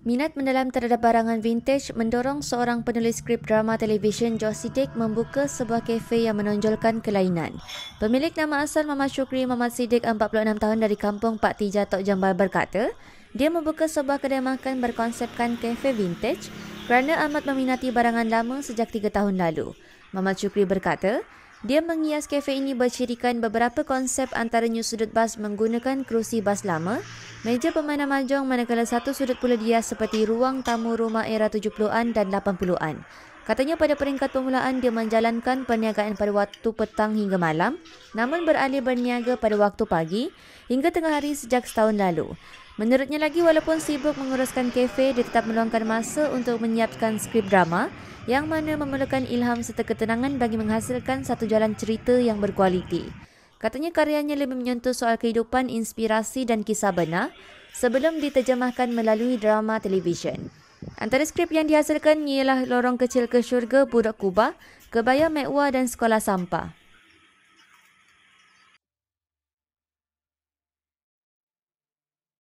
Minat mendalam terhadap barangan vintage mendorong seorang penulis skrip drama televisyen Josie Dick membuka sebuah kafe yang menonjolkan kelainan. Pemilik nama asal Mama Syukri Mama Sidik 46 tahun dari kampung Pak Tija Tok Jambal berkata, dia membuka sebuah kedai makan berkonsepkan kafe vintage kerana amat meminati barangan lama sejak 3 tahun lalu. Mama Syukri berkata, dia menghias kafe ini bercirikan beberapa konsep antaranya sudut bas menggunakan kerusi bas lama Meja pemainan mahjong manakala satu sudut pula dihias seperti ruang tamu rumah era 70-an dan 80-an. Katanya pada peringkat permulaan dia menjalankan perniagaan pada waktu petang hingga malam namun beralih berniaga pada waktu pagi hingga tengah hari sejak setahun lalu. Menurutnya lagi walaupun sibuk menguruskan kafe dia tetap meluangkan masa untuk menyiapkan skrip drama yang mana memerlukan ilham serta ketenangan bagi menghasilkan satu jalan cerita yang berkualiti. Katanya karyanya lebih menyentuh soal kehidupan, inspirasi dan kisah benar sebelum diterjemahkan melalui drama televisyen. Antara skrip yang dihasilkan ialah Lorong Kecil ke Syurga, Budak Kubah, Kebaya Mekwa dan Sekolah Sampah.